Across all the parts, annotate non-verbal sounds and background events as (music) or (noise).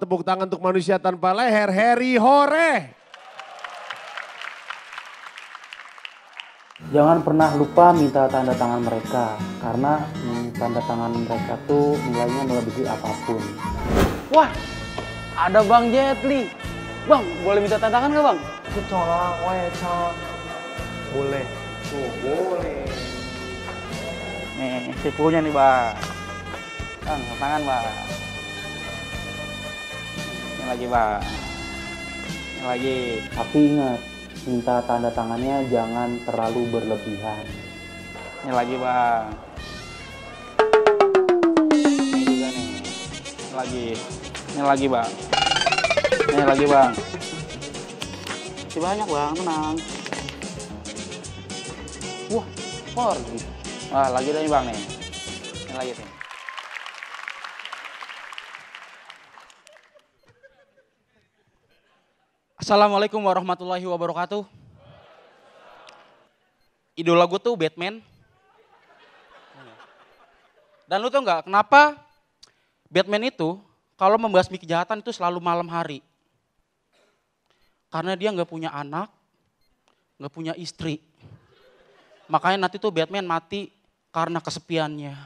Tepuk tangan untuk manusia tanpa leher, Harry Hore. Jangan pernah lupa minta tanda tangan mereka, karena hmm, tanda tangan mereka tuh nilainya melebihi apapun. Wah, ada Bang Jetli. Bang, boleh minta tanda tangan nggak Bang? Kecola, weca. Boleh. Oh, boleh. Nih, sipunya nih Bang. Bang, tangan Bang lagi bang yang lagi tapi ingat minta tanda tangannya jangan terlalu berlebihan ini lagi bang ini juga nih ini lagi ini lagi bang ini lagi bang masih banyak bang tenang wah wah lagi lagi bang nih ini lagi nih Assalamualaikum warahmatullahi wabarakatuh. Idola gue tuh Batman. Dan lu tau gak kenapa Batman itu kalau membahas kejahatan itu selalu malam hari. Karena dia gak punya anak, gak punya istri. Makanya nanti tuh Batman mati karena kesepiannya.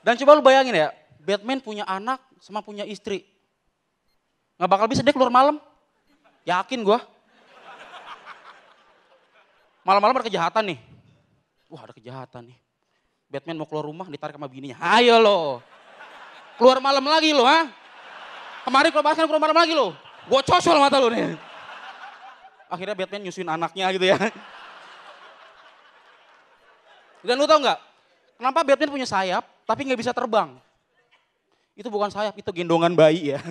Dan coba lu bayangin ya, Batman punya anak sama punya istri Gak bakal bisa dia keluar malam. Yakin gue. Malam-malam ada kejahatan nih. Wah ada kejahatan nih. Batman mau keluar rumah ditarik sama bininya. Ayo lo. Keluar malam lagi lo ha. Kemarin keluar malam, keluar malam lagi lo. Gue cocol mata lo nih. Akhirnya Batman nyusuin anaknya gitu ya. Dan lu tau gak? Kenapa Batman punya sayap tapi gak bisa terbang? Itu bukan sayap, itu gendongan bayi ya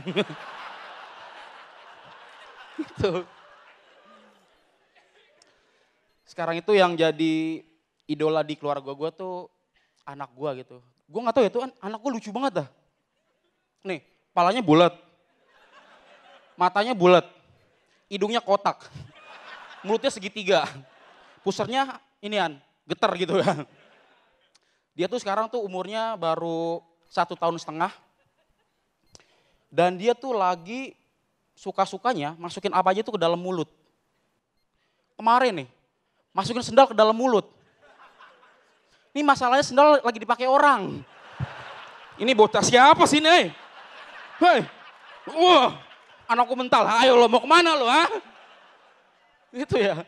gitu. Sekarang itu yang jadi idola di keluarga gue tuh anak gue gitu. Gue gak tau ya tuh anak gue lucu banget dah. Nih, palanya bulat. Matanya bulat. Hidungnya kotak. Mulutnya segitiga. Pusernya an geter gitu kan. Dia tuh sekarang tuh umurnya baru satu tahun setengah. Dan dia tuh lagi suka-sukanya masukin apa aja itu ke dalam mulut. Kemarin nih, masukin sendal ke dalam mulut. Ini masalahnya sendal lagi dipakai orang. Ini bocah siapa sih nih? Hei, wah, anakku mental. Ayo lo mau kemana lo ha? Gitu ya.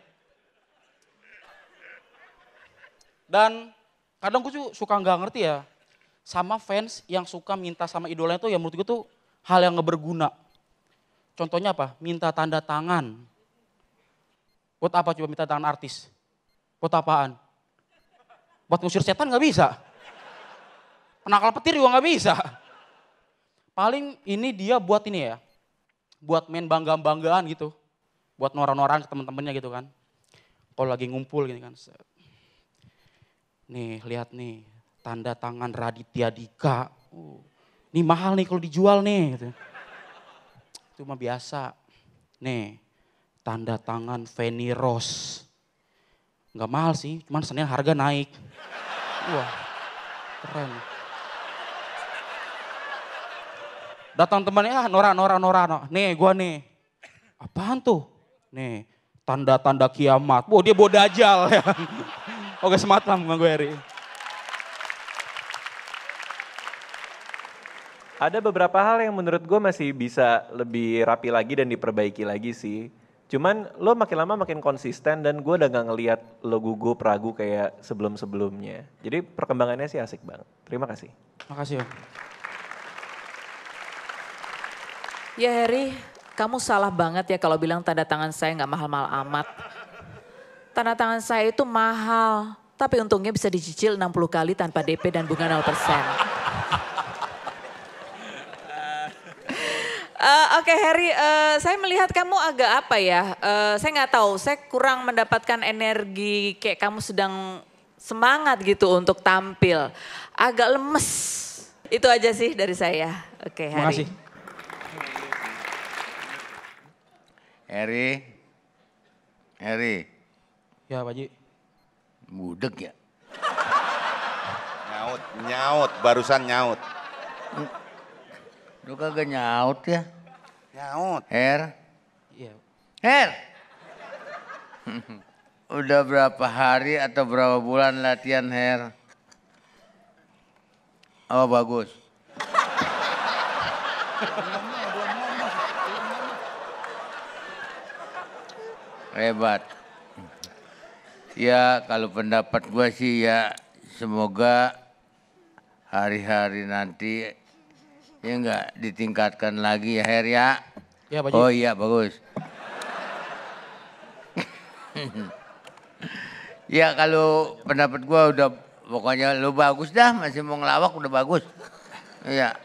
Dan kadang gue suka nggak ngerti ya sama fans yang suka minta sama idolanya tuh ya menurut gue tuh hal yang nggak berguna. Contohnya apa? Minta tanda tangan. Buat apa coba minta tangan artis? Buat apaan? Buat ngusir setan gak bisa. Penakal petir juga gak bisa. Paling ini dia buat ini ya, buat main bangga-banggaan gitu. Buat noran noran ke temen-temennya gitu kan. Kalau lagi ngumpul gini kan. Nih, lihat nih, tanda tangan Raditya Dika. Uh, nih mahal nih kalau dijual nih. Gitu itu mah biasa. Nih, tanda tangan Feni Rose. Nggak mahal sih, cuman Senin harga naik. Wah, keren. Datang temannya, ah Nora, Nora, Nora. Nih, gua nih. Apaan tuh? Nih, tanda-tanda kiamat. Wah, dia bodajal ya. (laughs) Oke, sematam sama gue, Eri. Ada beberapa hal yang menurut gue masih bisa lebih rapi lagi dan diperbaiki lagi sih. Cuman lo makin lama makin konsisten dan gue udah gak ngeliat lo gugup ragu kayak sebelum-sebelumnya. Jadi perkembangannya sih asik banget. Terima kasih. Makasih kasih. Ya Harry, kamu salah banget ya kalau bilang tanda tangan saya gak mahal-mahal amat. Tanda tangan saya itu mahal, tapi untungnya bisa dicicil 60 kali tanpa DP dan bunga 0%. Eh, oke okay, Harry, uh, saya melihat kamu agak apa ya? Uh, saya nggak tahu, saya kurang mendapatkan energi kayak kamu sedang semangat gitu untuk tampil. Agak lemes. Itu aja sih dari saya. Oke okay, Harry. Makasih. Harry. Harry. Ya Pak Ji. Budek ya? (laughs) nyaut, nyaut, barusan nyaut. Lu kagak nyaut ya? Nyaut. Her? Iya. Her? Udah berapa hari atau berapa bulan latihan Her? Oh bagus. Hebat. Ya kalau pendapat gue sih ya semoga hari-hari nanti Ya enggak ditingkatkan lagi ya Her ya. Ya Pak Oh iya bagus. ya kalau pendapat gue udah pokoknya lu bagus dah masih mau ngelawak udah bagus. Iya.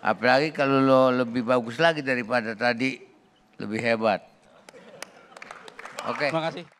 Apalagi kalau lo lebih bagus lagi daripada tadi, lebih hebat. Oke. Okay. Terima kasih.